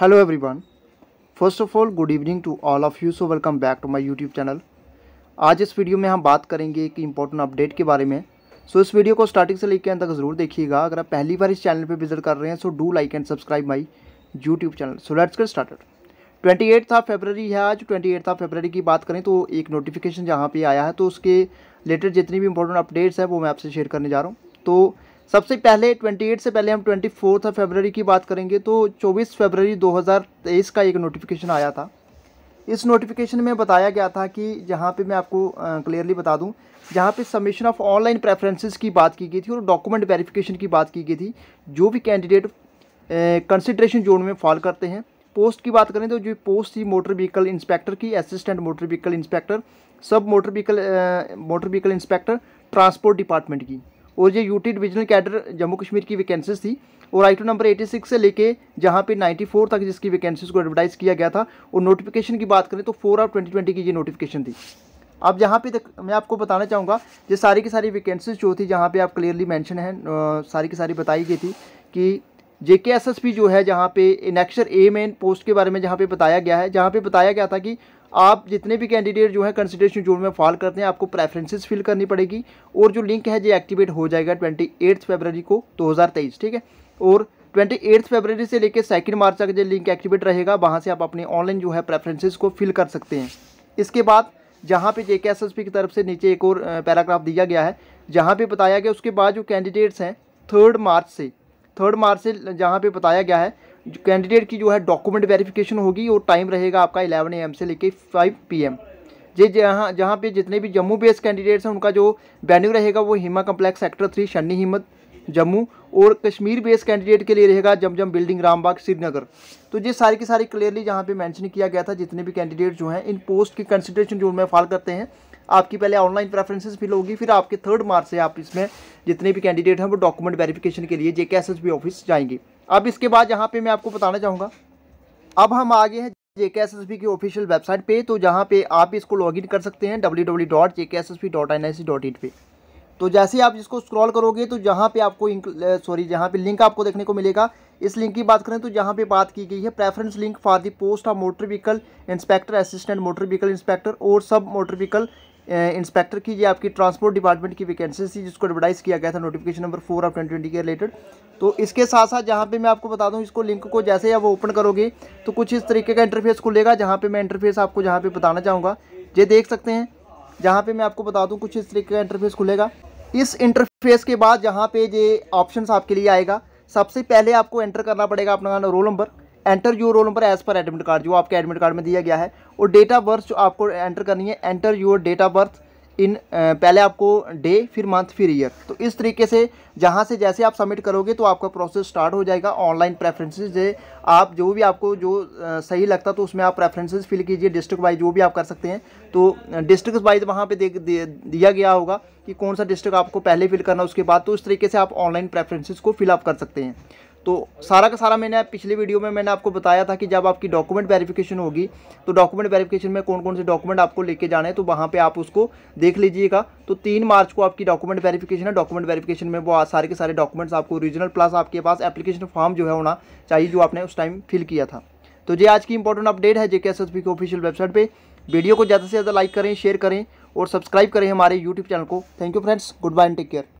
hello everyone first of all good evening to all of you so welcome back to my YouTube channel आज इस video में हम बात करेंगे एक इंपॉर्टेंट अपडेट के बारे में सो so, इस वीडियो को स्टार्टिंग से लेकर अंत तक जरूर देखिएगा अगर आप पहली बार इस चैनल पर विजिट कर रहे हैं so do like and subscribe my YouTube channel so let's get start twenty eight of February है आज ट्वेंटी एट ऑफ फेबररी की बात करें तो एक नोटिफिकेशन जहाँ पे आया है तो उसके रिलेटेड जितनी भी इंपॉर्टेंट अपडेट्स हैं वो मैं आपसे शेयर करने जा रहा हूँ तो सबसे पहले 28 से पहले हम ट्वेंटी फोर्थ फेबररी की बात करेंगे तो 24 फरवरी 2023 का एक नोटिफिकेशन आया था इस नोटिफिकेशन में बताया गया था कि जहाँ पे मैं आपको क्लियरली बता दूँ जहाँ पे सबमिशन ऑफ ऑनलाइन प्रेफरेंसेस की बात की गई थी और डॉक्यूमेंट वेरिफिकेशन की बात की गई थी जो भी कैंडिडेट कंसिड्रेशन जोन में फॉल करते हैं पोस्ट की बात करें तो जो पोस्ट थी मोटर व्हीकल इंस्पेक्टर की assistant motor vehicle inspector sub motor vehicle motor vehicle inspector transport department की और ये UT divisional cadre Jammu Kashmir की वैकेंसीज थी और आई नंबर 86 से लेके जहाँ पे 94 तक जिसकी वैकेंसीज को एडवर्टाइज़ किया गया था और नोटिफिकेशन की बात करें तो फोर ऑफ ट्वेंटी की ये नोटिफिकेशन थी अब जहाँ पे तक मैं आपको बताना चाहूँगा ये सारी की सारी वैकेंसीज जो थी जहाँ पे आप क्लियरली मैंशन है सारी की सारी बताई गई थी कि जे के एस एस पी जो है जहाँ पे नेक्स्टर ए मेन पोस्ट के बारे में जहाँ पे बताया गया है जहाँ पे बताया गया था कि आप जितने भी कैंडिडेट जो है कंसिडेशन जोन में फॉल करते हैं आपको प्रेफरेंसेस फिल करनी पड़ेगी और जो लिंक है ये एक्टिवेट हो जाएगा ट्वेंटी एट्थ फेबररी को दो ठीक है और ट्वेंटी एट्थ फेबररी से लेकर सेकेंड मार्च तक जो लिंक एक्टिवेट रहेगा वहाँ से आप अपने ऑनलाइन जो है प्रेफरेंसेज को फिल कर सकते हैं इसके बाद जहाँ पे जे की तरफ से नीचे एक और पैराग्राफ दिया गया है जहाँ पे बताया गया उसके बाद जो कैंडिडेट्स हैं थर्ड मार्च से थर्ड मार्च से जहाँ पे बताया गया है कैंडिडेट की जो है डॉक्यूमेंट वेरिफिकेशन होगी और टाइम रहेगा आपका इलेवन ए से लेके फाइव पी एम जे जहाँ जहाँ पे जितने भी जम्मू बेस्ड कैंडिडेट्स हैं उनका जो वेन्यू रहेगा वो हिमा कम्प्लेक्स सेक्टर थ्री शनी हिम्मत जम्मू और कश्मीर बेस्ड कैंडिडेट के लिए रहेगा जमजम बिल्डिंग रामबाग श्रीनगर तो ये सारी की सारी क्लियरली जहाँ पे मेंशन किया गया था जितने भी कैंडिडेट जो हैं इन पोस्ट की कंसिडरेशन जो उनमें फॉल करते हैं आपकी पहले ऑनलाइन प्रेफरेंसेस फिल होगी फिर आपके थर्ड मार्च से आप इसमें जितने भी कैंडिडेट हैं वो डॉक्यूमेंट वेरिफिकेशन के लिए जे ऑफिस जाएंगे अब इसके बाद यहाँ पे मैं आपको बताना चाहूँगा अब हम आगे हैं J K S S P की ऑफिशियल वेबसाइट पे तो जहाँ पे आप इसको लॉगिन कर सकते हैं W W dot J K S S P dot N I C dot in पे तो जैसे ही आप इसको स्क्रॉल करोगे तो जहाँ पे आपको सॉरी जहाँ पे लिंक आपको देखने को मिलेगा इस लिंक की बात करें तो जहाँ पे बात की गई है preference link for the post of motor vehicle inspector assistant motor vehicle inspector और सब मोटर व्हीकल इंस्पेक्टर की ये आपकी ट्रांसपोर्ट डिपार्टमेंट की वैकेंसी थी जिसको एडवर्टाइज किया गया था notification number four of twenty के रिलेटेड तो इसके साथ साथ जहाँ पे मैं आपको बता दूँ इसको लिंक को जैसे ही आप ओपन करोगे तो कुछ इस तरीके का इंटरफेस खुलेगा जहाँ पर मैं इंटरफेस आपको जहाँ पे बताना चाहूँगा ये देख सकते हैं जहाँ पर मैं आपको बता दूँ कुछ इस तरीके का इंटरफेस खुलेगा इस इंटरफेस के बाद जहाँ पे ये ऑप्शन आपके लिए आएगा सबसे पहले आपको एंटर करना पड़ेगा अपना roll number enter your roll number as per admit card जो आपके एडमिट कार्ड में दिया गया है और डेट ऑफ बर्थ जो आपको एंटर करनी है enter your date of birth in पहले आपको डे फिर मंथ फिर ईयर तो इस तरीके से जहाँ से जैसे आप सबमिट करोगे तो आपका प्रोसेस स्टार्ट हो जाएगा ऑनलाइन प्रेफरेंसेस से आप जो भी आपको जो सही लगता तो उसमें आप प्रेफरेंसेस फिल कीजिए डिस्ट्रिक्ट वाइज जो भी आप कर सकते हैं तो डिस्ट्रिक्ट वाइज वहाँ पे देख दिया गया होगा कि कौन सा डिस्ट्रिक्ट आपको पहले फिल करना उसके बाद तो उस तरीके से आप ऑनलाइन प्रेफरेंसेज को फिलअप कर सकते हैं तो सारा का सारा मैंने पिछले वीडियो में मैंने आपको बताया था कि जब आपकी डॉक्यूमेंट वेरिफिकेशन होगी तो डॉक्यूमेंट वेरिफिकेशन में कौन कौन से डॉक्यूमेंट आपको लेके जाने हैं तो वहाँ पे आप उसको देख लीजिएगा तो तीन मार्च को आपकी डॉक्यूमेंट वेरिफिकेशन है डॉक्यूमेंट वेरिफिकेशन में वो सारे के सारे डॉक्यूमेंट्स आपको ओरिजिनल प्लस आपके पास एप्लीकेशन फॉर्म जो है होना चाहिए जो आपने उस टाइम फिल किया था तो ये आज की इंपॉर्टेंट अपडेट है जे के की ऑफिशियल वेबसाइट पर वीडियो को ज़्यादा से ज़्यादा लाइक करें शेयर करें और सब्सक्राइब करें हमारे यूट्यूब चैनल को thank you friends goodbye and take care